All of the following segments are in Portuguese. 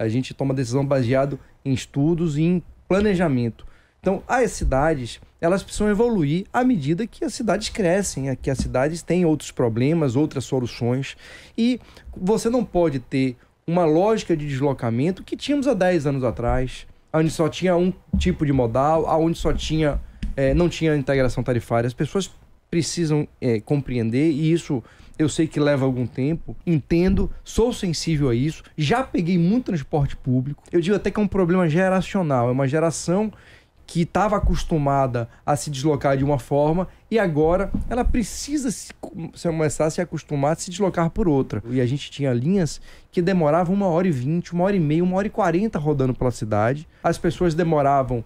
A gente toma decisão baseado em estudos e em planejamento. Então, as cidades, elas precisam evoluir à medida que as cidades crescem, que as cidades têm outros problemas, outras soluções. E você não pode ter uma lógica de deslocamento que tínhamos há 10 anos atrás, onde só tinha um tipo de modal, onde só tinha é, não tinha integração tarifária. As pessoas precisam é, compreender, e isso eu sei que leva algum tempo, entendo, sou sensível a isso, já peguei muito transporte público. Eu digo até que é um problema geracional, é uma geração que estava acostumada a se deslocar de uma forma e agora ela precisa se, se, começar a se acostumar a se deslocar por outra. E a gente tinha linhas que demoravam uma hora e vinte, uma hora e meia, uma hora e quarenta rodando pela cidade. As pessoas demoravam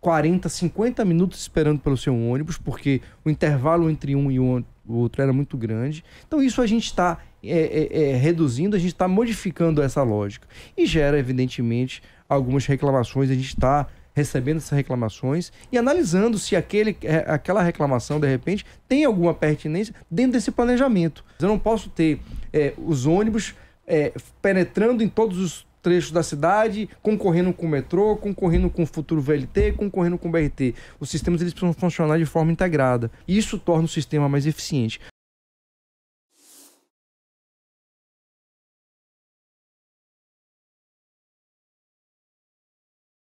40, 50 minutos esperando pelo seu ônibus, porque o intervalo entre um e o outro era muito grande. Então, isso a gente está é, é, é, reduzindo, a gente está modificando essa lógica. E gera, evidentemente, algumas reclamações, a gente está recebendo essas reclamações e analisando se aquele, é, aquela reclamação, de repente, tem alguma pertinência dentro desse planejamento. Eu não posso ter é, os ônibus é, penetrando em todos os trechos da cidade, concorrendo com o metrô, concorrendo com o futuro VLT, concorrendo com o BRT. Os sistemas eles precisam funcionar de forma integrada. Isso torna o sistema mais eficiente.